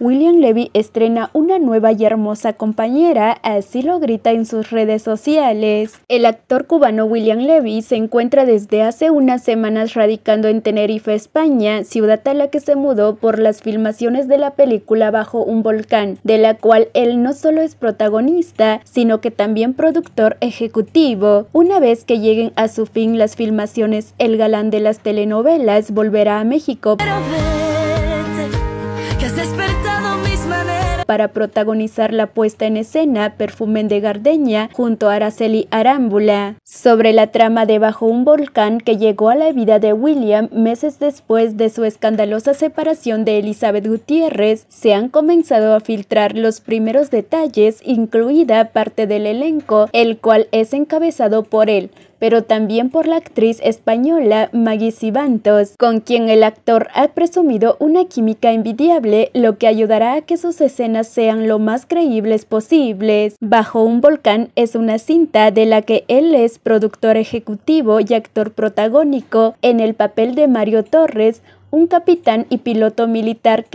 William Levy estrena una nueva y hermosa compañera, así lo grita en sus redes sociales. El actor cubano William Levy se encuentra desde hace unas semanas radicando en Tenerife, España, ciudad a la que se mudó por las filmaciones de la película Bajo un volcán, de la cual él no solo es protagonista, sino que también productor ejecutivo. Una vez que lleguen a su fin las filmaciones El galán de las telenovelas volverá a México. para protagonizar la puesta en escena Perfumen de Gardeña junto a Araceli Arámbula, sobre la trama de Bajo un volcán que llegó a la vida de William meses después de su escandalosa separación de Elizabeth Gutiérrez, se han comenzado a filtrar los primeros detalles, incluida parte del elenco, el cual es encabezado por él, pero también por la actriz española Maggie Cibantos, con quien el actor ha presumido una química envidiable, lo que ayudará a que sus escenas sean lo más creíbles posibles. Bajo un volcán es una cinta de la que él es productor ejecutivo y actor protagónico en el papel de Mario Torres, un capitán y piloto militar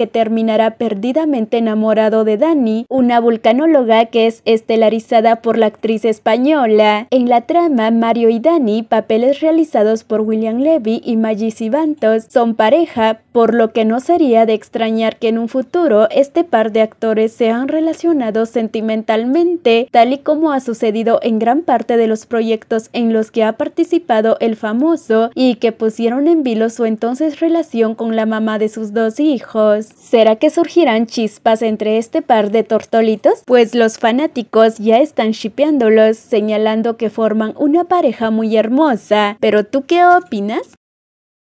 que terminará perdidamente enamorado de Dani, una vulcanóloga que es estelarizada por la actriz española. En la trama, Mario y Dani, papeles realizados por William Levy y Maggie Sivantos, son pareja, por lo que no sería de extrañar que en un futuro este par de actores sean relacionados sentimentalmente, tal y como ha sucedido en gran parte de los proyectos en los que ha participado el famoso y que pusieron en vilo su entonces relación con la mamá de sus dos hijos. ¿Será que surgirán chispas entre este par de tortolitos? Pues los fanáticos ya están shipeándolos, señalando que forman una pareja muy hermosa. ¿Pero tú qué opinas?